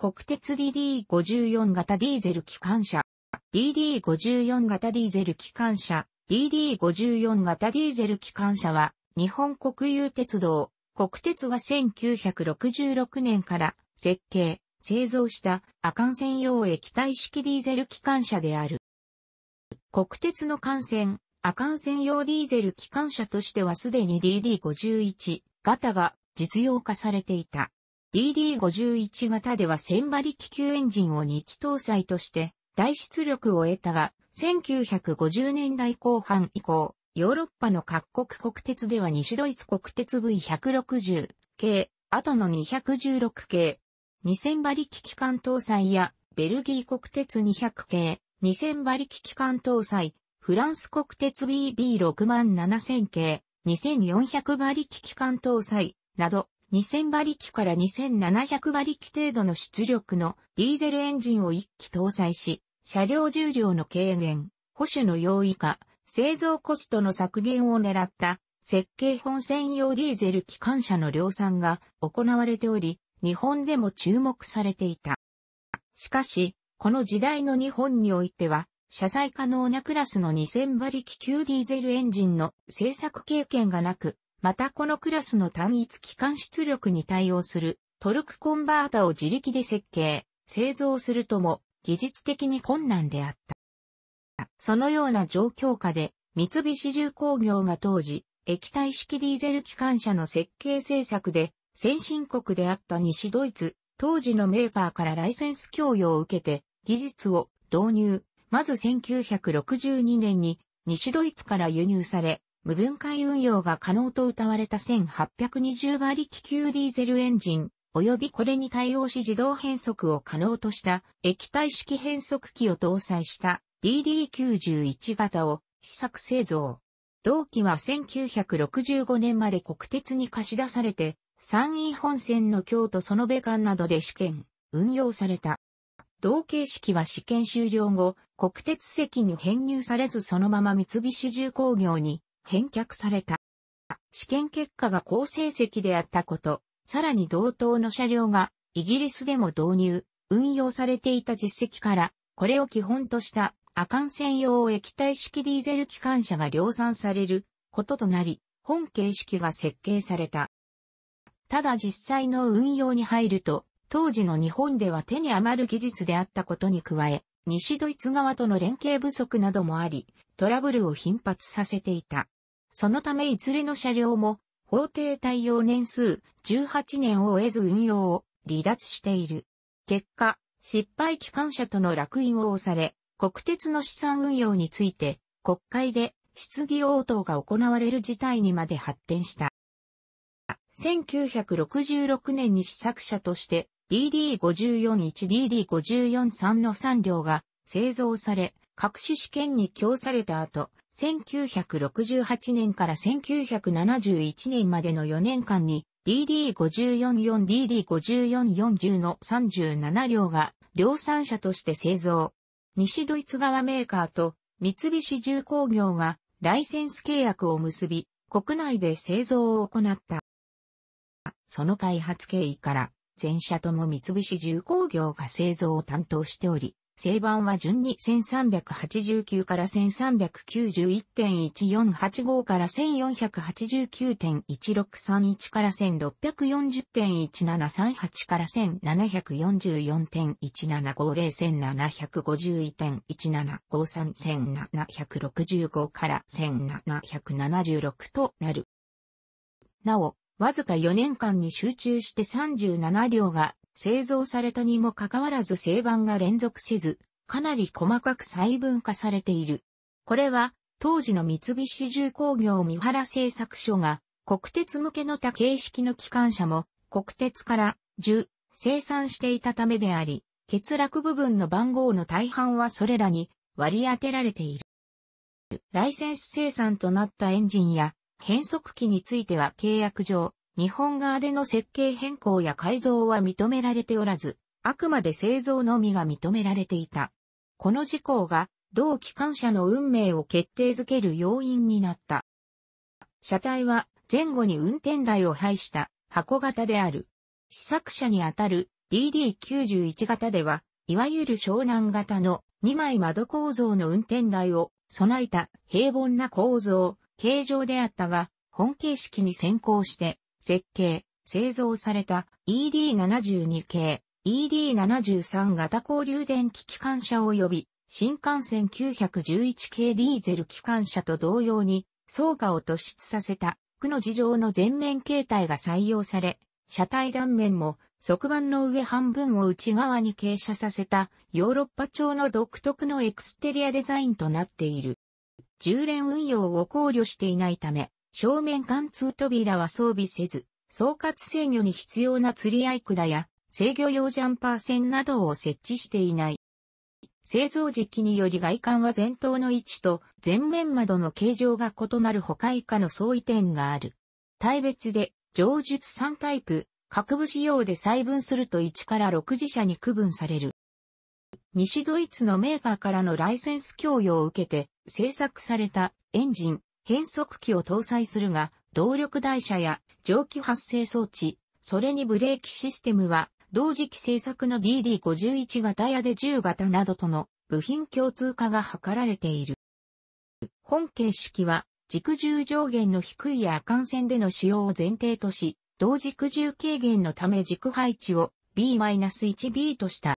国鉄 DD54 型ディーゼル機関車、DD54 型ディーゼル機関車、DD54 型ディーゼル機関車は、日本国有鉄道、国鉄が1966年から設計、製造した阿寒専用液体式ディーゼル機関車である。国鉄の幹線、阿寒専用ディーゼル機関車としてはすでに DD51 型が実用化されていた。d d 5 1型では1000馬力級エンジンを2機搭載として大出力を得たが、1950年代後半以降、ヨーロッパの各国国鉄では西ドイツ国鉄 V160 系、後の216系、2000馬力機関搭載や、ベルギー国鉄200系、2000馬力機関搭載、フランス国鉄 BB67000 系、2400馬力機関搭載、など、2000馬力から2700馬力程度の出力のディーゼルエンジンを1機搭載し、車両重量の軽減、保守の容易化、製造コストの削減を狙った設計本専用ディーゼル機関車の量産が行われており、日本でも注目されていた。しかし、この時代の日本においては、車載可能なクラスの2000馬力級ディーゼルエンジンの製作経験がなく、またこのクラスの単一機関出力に対応するトルクコンバータを自力で設計、製造するとも技術的に困難であった。そのような状況下で三菱重工業が当時液体式ディーゼル機関車の設計製作で先進国であった西ドイツ、当時のメーカーからライセンス供与を受けて技術を導入。まず1962年に西ドイツから輸入され、無分解運用が可能と謳われた1820馬力級ディーゼルエンジン、及びこれに対応し自動変速を可能とした液体式変速機を搭載した DD91 型を試作製造。同機は1965年まで国鉄に貸し出されて、山陰本線の京都園部間などで試験、運用された。同形式は試験終了後、国鉄席に編入されずそのまま三菱重工業に返却された。試験結果が好成績であったこと、さらに同等の車両がイギリスでも導入、運用されていた実績から、これを基本とした亜寒専用液体式ディーゼル機関車が量産されることとなり、本形式が設計された。ただ実際の運用に入ると、当時の日本では手に余る技術であったことに加え、西ドイツ側との連携不足などもあり、トラブルを頻発させていた。そのためいずれの車両も、法定対応年数18年を得ず運用を離脱している。結果、失敗機関車との落印を押され、国鉄の資産運用について、国会で質疑応答が行われる事態にまで発展した。1966年に試作車として DD541DD543 の3両が製造され、各種試験に供された後、1968年から1971年までの4年間に DD544、DD5440 の37両が量産車として製造。西ドイツ側メーカーと三菱重工業がライセンス契約を結び、国内で製造を行った。その開発経緯から、全社とも三菱重工業が製造を担当しており、正版は順に1389から1391.1485から1489.1631から1640.1738から1744.17501751.1753 1765から1776となる。なお、わずか4年間に集中して37両が製造されたにもかかわらず製板が連続せず、かなり細かく細分化されている。これは、当時の三菱重工業三原製作所が、国鉄向けの多形式の機関車も、国鉄から10生産していたためであり、欠落部分の番号の大半はそれらに割り当てられている。ライセンス生産となったエンジンや変速機については契約上、日本側での設計変更や改造は認められておらず、あくまで製造のみが認められていた。この事項が、同機関車の運命を決定づける要因になった。車体は前後に運転台を配した箱型である。試作車にあたる DD91 型では、いわゆる湘南型の2枚窓構造の運転台を備えた平凡な構造、形状であったが、本形式に先行して設計、製造された ED72 系、ED73 型交流電気機関車及び新幹線911系ディーゼル機関車と同様に装化を突出させた区の事情の全面形態が採用され、車体断面も側板の上半分を内側に傾斜させたヨーロッパ調の独特のエクステリアデザインとなっている。充電運用を考慮していないため、正面貫通扉は装備せず、総括制御に必要な釣り合い管や制御用ジャンパー線などを設置していない。製造時期により外観は前頭の位置と前面窓の形状が異なる他以下の相違点がある。対別で、上述3タイプ、各部仕様で細分すると1から6自社に区分される。西ドイツのメーカーからのライセンス供与を受けて製作されたエンジン、変速機を搭載するが、動力台車や蒸気発生装置、それにブレーキシステムは、同時期製作の DD51 型やで10型などとの部品共通化が図られている。本形式は、軸重上限の低い夜間線での使用を前提とし、同軸重軽減のため軸配置を B-1B とした。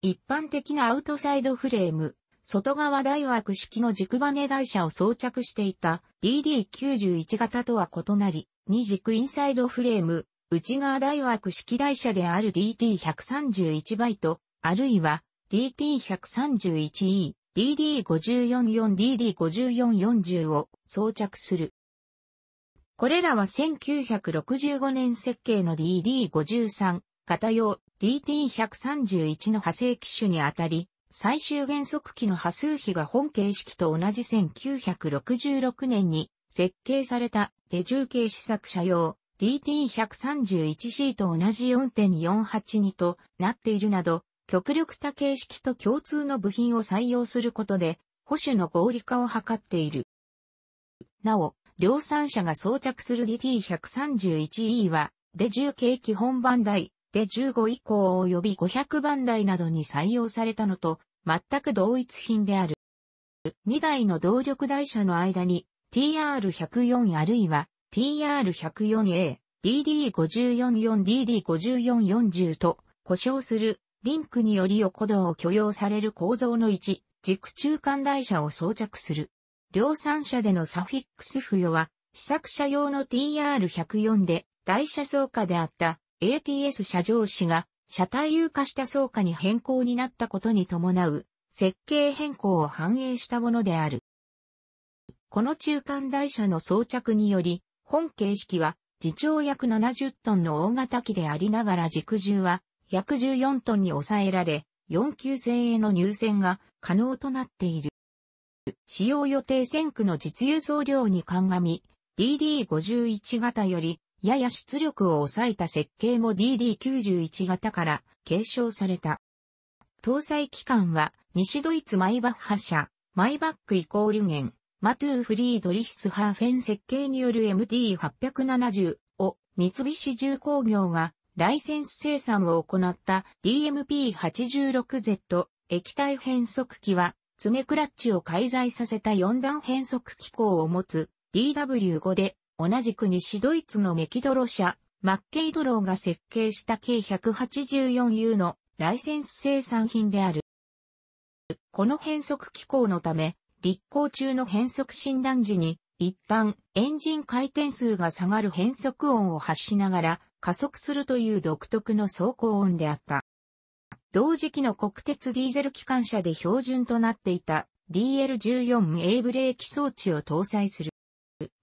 一般的なアウトサイドフレーム、外側大枠式の軸バネ台車を装着していた DD91 型とは異なり、2軸インサイドフレーム、内側大枠式台車である DT131 バイト、あるいは DT131E、DD544、DD5440 を装着する。これらは1965年設計の DD53 型用 DT131 の派生機種にあたり、最終原則機の波数比が本形式と同じ1966年に設計された手重計試作車用 DT131C と同じ4.482となっているなど、極力多形式と共通の部品を採用することで、保守の合理化を図っている。なお、量産車が装着する DT131E は、デジュー系基本版台で15以降及び500番台などに採用されたのと全く同一品である。2台の動力台車の間に TR104 あるいは TR104A、DD544、DD5440 と故障するリンクにより横道を許容される構造の1、軸中間台車を装着する。量産車でのサフィックス付与は試作車用の TR104 で台車装化であった ATS 車上紙が車体有化した倉庫に変更になったことに伴う設計変更を反映したものである。この中間台車の装着により、本形式は自重約70トンの大型機でありながら軸重は約14トンに抑えられ、4級線への入線が可能となっている。使用予定線区の実輸送量に鑑み、DD51 型よりやや出力を抑えた設計も DD91 型から継承された。搭載機関は西ドイツマイバッハ社、マイバックイコールゲン、マトゥー・フリードリヒス・ハーフェン設計による m d 8 7 0を三菱重工業がライセンス生産を行った DMP86Z 液体変速機は爪クラッチを介在させた4段変速機構を持つ DW5 で同じく西ドイツのメキドロ社、マッケイドローが設計した計 184U のライセンス生産品である。この変速機構のため、立候中の変速診断時に、一旦エンジン回転数が下がる変速音を発しながら加速するという独特の走行音であった。同時期の国鉄ディーゼル機関車で標準となっていた DL14A ブレーキ装置を搭載する。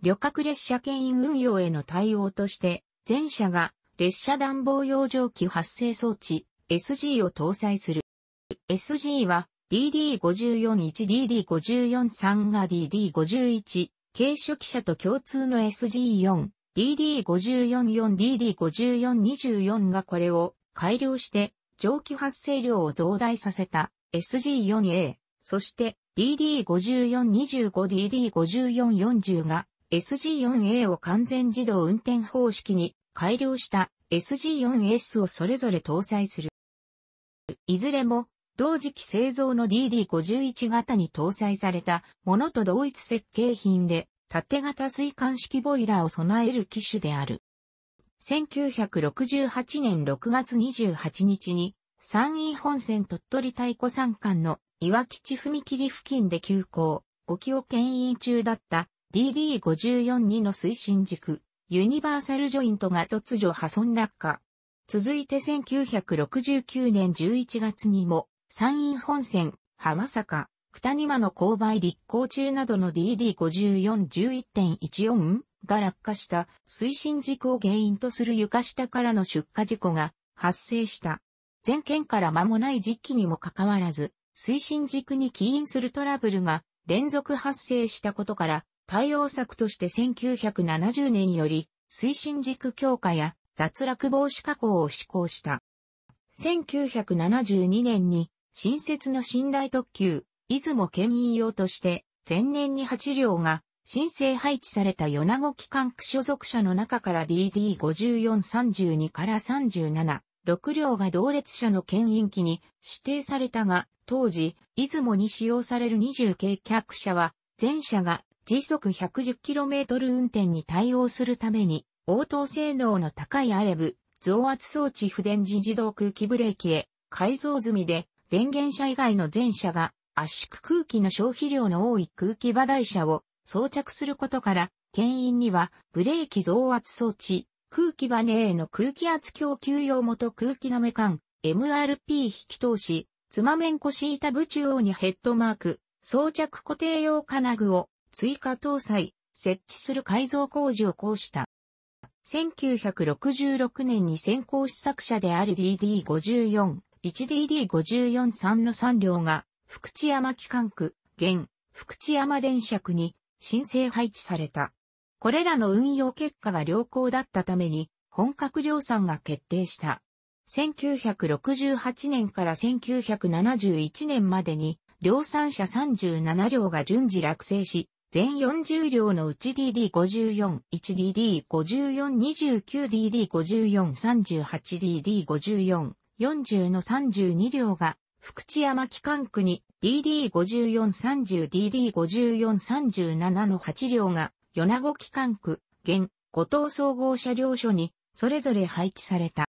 旅客列車牽引運用への対応として、前車が列車暖房養蒸気発生装置 SG を搭載する。SG は DD541DD543 が DD51 軽初期車と共通の SG4、DD544、DD5424 がこれを改良して蒸気発生量を増大させた SG4A、そして DD5425DD5440 が SG4A を完全自動運転方式に改良した SG4S をそれぞれ搭載する。いずれも同時期製造の DD51 型に搭載されたものと同一設計品で縦型水管式ボイラーを備える機種である。1968年6月28日に山陰本線鳥取太鼓山間の岩吉踏切付近で急行、沖を牽引中だった DD542 の推進軸、ユニバーサルジョイントが突如破損落下。続いて1969年11月にも、山陰本線、浜坂、二庭の勾配立行中などの DD5411.14 が落下した推進軸を原因とする床下からの出火事故が発生した。全県から間もない時期にもかかわらず、推進軸に起因するトラブルが連続発生したことから、対応策として1970年より推進軸強化や脱落防止加工を施行した。1972年に新設の寝台特急、出雲県民用として前年に8両が申請配置された米子機関区所属者の中から DD5432 から37 6両が同列車の牽引機に指定されたが、当時、出雲に使用される20系客車は、全車が時速 110km 運転に対応するために、応答性能の高いアレブ、増圧装置不電磁自動空気ブレーキへ改造済みで、電源車以外の全車が圧縮空気の消費量の多い空気馬台車を装着することから、牽引にはブレーキ増圧装置、空気バネへの空気圧供給用元空気なめ管、MRP 引き通し、つまめんこシータ部中央にヘッドマーク、装着固定用金具を追加搭載、設置する改造工事を講した。1966年に先行試作車である DD54、1DD543 の3両が、福知山機関区、現、福知山電車区に、申請配置された。これらの運用結果が良好だったために、本格量産が決定した。1968年から1971年までに、量産車37両が順次落成し、全40両のうち DD54、1DD54、29DD54、38DD54、40の32両が、福知山機関区に DD5430、DD5437 の8両が米子機関区、現、五島総合車両所に、それぞれ配置された。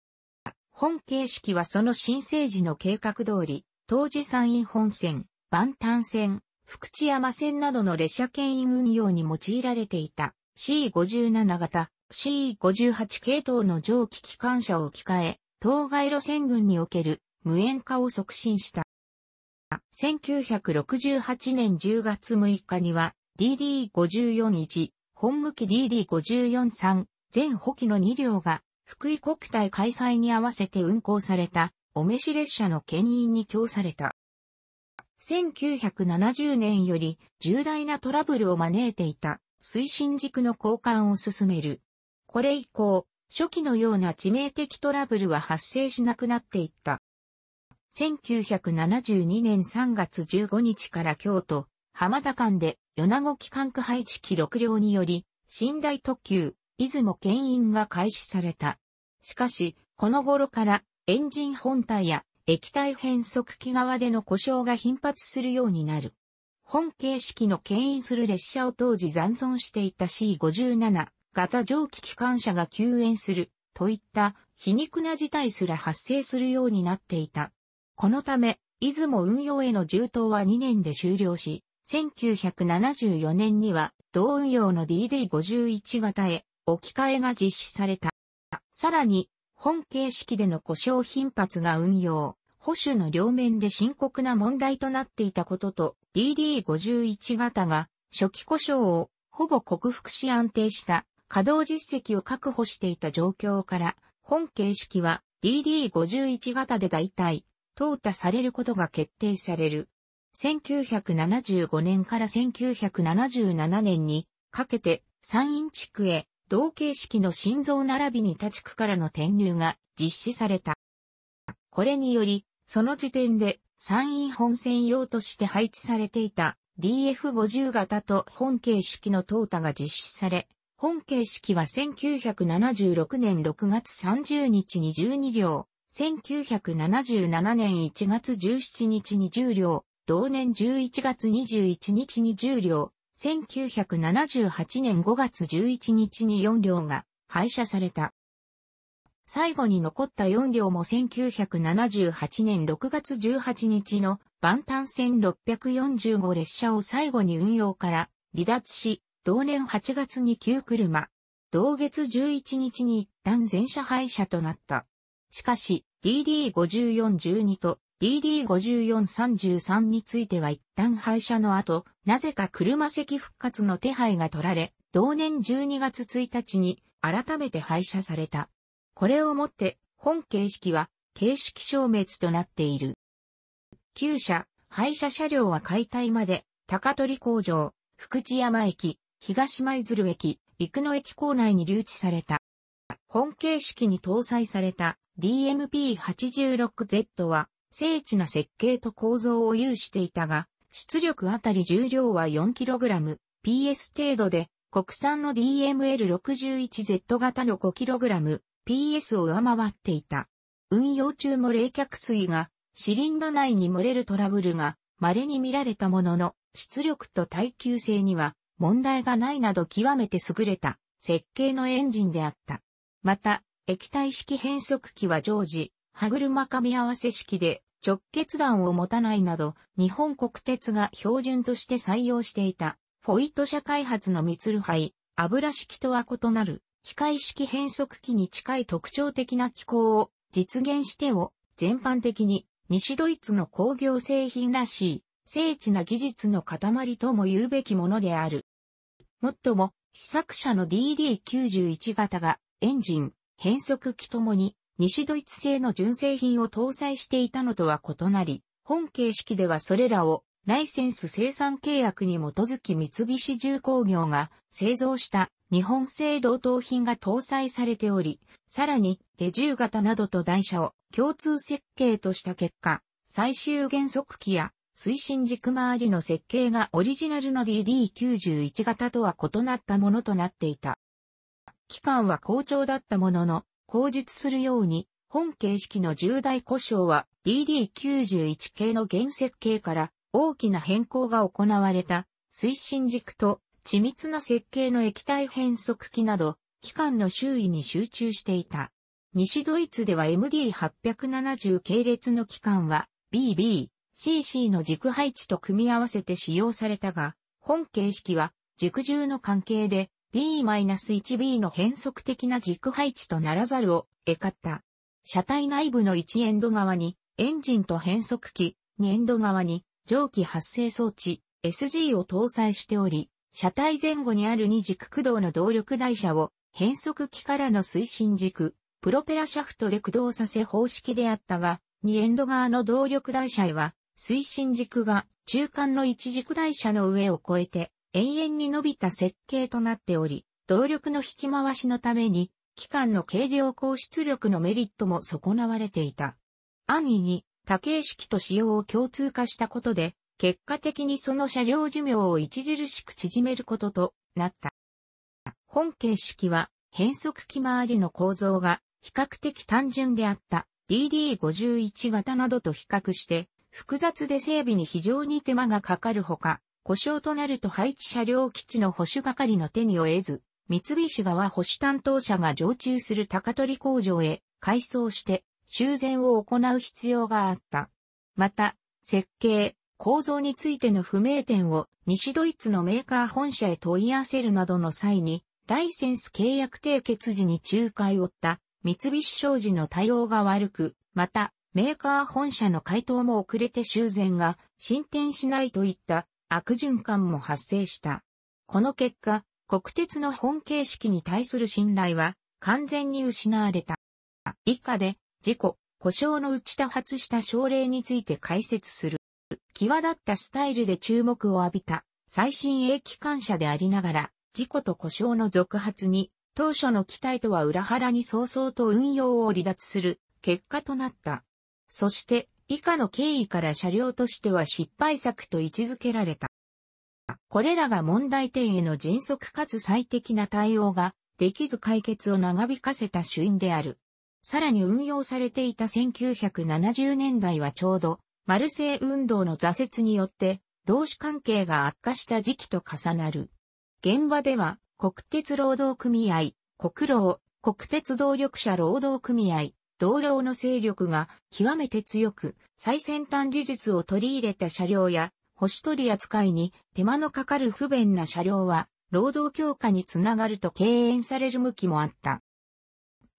本形式はその新生時の計画通り、当時山陰本線、万端線、福知山線などの列車牽引運用に用いられていた C57 型、C58 系統の蒸気機関車を置き換え、当該路線群における無縁化を促進した。1968年10月6日には DD541 本向き DD543 全補機の2両が福井国体開催に合わせて運行されたお召し列車の牽引に供された。1970年より重大なトラブルを招いていた推進軸の交換を進める。これ以降、初期のような致命的トラブルは発生しなくなっていった。1972年3月15日から京都、浜田間で、米子機関区配置機6両により、寝台特急、出雲牽引が開始された。しかし、この頃から、エンジン本体や液体変速機側での故障が頻発するようになる。本形式の牽引する列車を当時残存していた C57 型蒸気機関車が休園するといった皮肉な事態すら発生するようになっていた。このため、出雲運用への充当は2年で終了し、1974年には、同運用の DD51 型へ置き換えが実施された。さらに、本形式での故障頻発が運用、保守の両面で深刻な問題となっていたことと、DD51 型が初期故障をほぼ克服し安定した稼働実績を確保していた状況から、本形式は DD51 型で代替、淘汰されることが決定される。1975年から1977年にかけて山陰地区へ同形式の心臓並びに他地区からの転入が実施された。これにより、その時点で山陰本線用として配置されていた DF50 型と本形式の淘汰が実施され、本形式は1976年6月30日に12両、1977年1月17日に10両、同年11月21日に10両、1978年5月11日に4両が廃車された。最後に残った4両も1978年6月18日の万端線645列車を最後に運用から離脱し、同年8月に旧車、同月11日に一旦全車廃車となった。しかし、DD5412 と DD5433 については一旦廃車の後、なぜか車席復活の手配が取られ、同年12月1日に改めて廃車された。これをもって本形式は形式消滅となっている。旧車、廃車車両は解体まで、高取工場、福知山駅、東舞鶴駅、生野駅構内に留置された。本形式に搭載された DMP86Z は精緻な設計と構造を有していたが、出力あたり重量は 4kg、PS 程度で、国産の DML61Z 型の 5kg、PS を上回っていた。運用中も冷却水がシリンダ内に漏れるトラブルが稀に見られたものの、出力と耐久性には問題がないなど極めて優れた設計のエンジンであった。また、液体式変速機は常時、歯車組み合わせ式で直結弾を持たないなど、日本国鉄が標準として採用していた、フォイト社開発のミツルハイ、油式とは異なる、機械式変速機に近い特徴的な機構を実現してを、全般的に、西ドイツの工業製品らしい、精緻な技術の塊とも言うべきものである。もっとも、試作者の DD91 型が、エンジン、変速機ともに、西ドイツ製の純正品を搭載していたのとは異なり、本形式ではそれらをライセンス生産契約に基づき三菱重工業が製造した日本製同等品が搭載されており、さらに手重型などと台車を共通設計とした結果、最終減速機や推進軸周りの設計がオリジナルの DD91 型とは異なったものとなっていた。期間は好調だったものの、口述するように、本形式の重大故障は DD91 系の原設計から大きな変更が行われた推進軸と緻密な設計の液体変速機など機関の周囲に集中していた。西ドイツでは MD870 系列の機関は BB、CC の軸配置と組み合わせて使用されたが、本形式は軸重の関係で B-1B の変則的な軸配置とならざるを得かった。車体内部の1エンド側にエンジンと変速機、2エンド側に蒸気発生装置 SG を搭載しており、車体前後にある2軸駆動の動力台車を変速機からの推進軸、プロペラシャフトで駆動させ方式であったが、2エンド側の動力台車へは推進軸が中間の1軸台車の上を越えて延々に伸びた設計となっており、動力の引き回しのために、機関の軽量高出力のメリットも損なわれていた。安易に多形式と使用を共通化したことで、結果的にその車両寿命を著しく縮めることとなった。本形式は変速機回りの構造が比較的単純であった DD51 型などと比較して複雑で整備に非常に手間がかかるほか故障となると配置車両基地の保守係の手に負えず、三菱側保守担当者が常駐する高取工場へ改装して修繕を行う必要があった。また、設計、構造についての不明点を西ドイツのメーカー本社へ問い合わせるなどの際に、ライセンス契約締結時に仲介を負った三菱商事の対応が悪く、また、メーカー本社の回答も遅れて修繕が進展しないといった悪循環も発生した。この結果、国鉄の本形式に対する信頼は完全に失われた。以下で、事故、故障のうち多発した症例について解説する。際立ったスタイルで注目を浴びた最新鋭機関車でありながら、事故と故障の続発に、当初の期待とは裏腹に早々と運用を離脱する結果となった。そして、以下の経緯から車両としては失敗作と位置づけられた。これらが問題点への迅速かつ最適な対応ができず解決を長引かせた主因である。さらに運用されていた1970年代はちょうどマルセイ運動の挫折によって労使関係が悪化した時期と重なる。現場では国鉄労働組合、国労、国鉄動力者労働組合、同僚の勢力が極めて強く、最先端技術を取り入れた車両や、保守取り扱いに手間のかかる不便な車両は、労働強化につながると敬遠される向きもあった。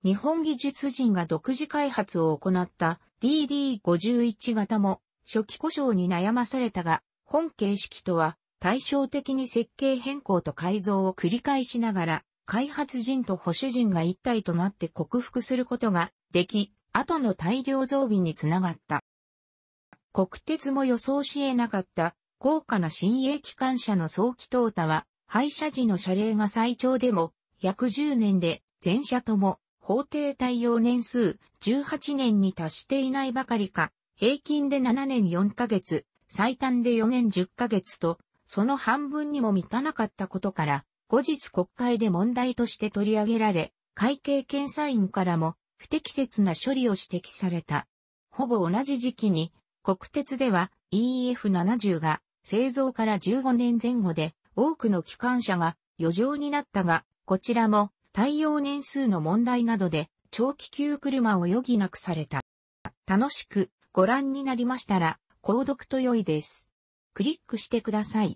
日本技術人が独自開発を行った DD51 型も初期故障に悩まされたが、本形式とは対照的に設計変更と改造を繰り返しながら、開発人と保守人が一体となって克服することができ、後の大量増備につながった。国鉄も予想し得なかった高価な新鋭機関車の早期淘汰は、廃車時の車齢が最長でも約10年で全車とも法定対応年数18年に達していないばかりか、平均で7年4ヶ月、最短で4年10ヶ月と、その半分にも満たなかったことから、後日国会で問題として取り上げられ、会計検査院からも不適切な処理を指摘された。ほぼ同じ時期に、国鉄では EF70 が製造から15年前後で多くの機関車が余剰になったが、こちらも対応年数の問題などで長期級車を余儀なくされた。楽しくご覧になりましたら、購読と良いです。クリックしてください。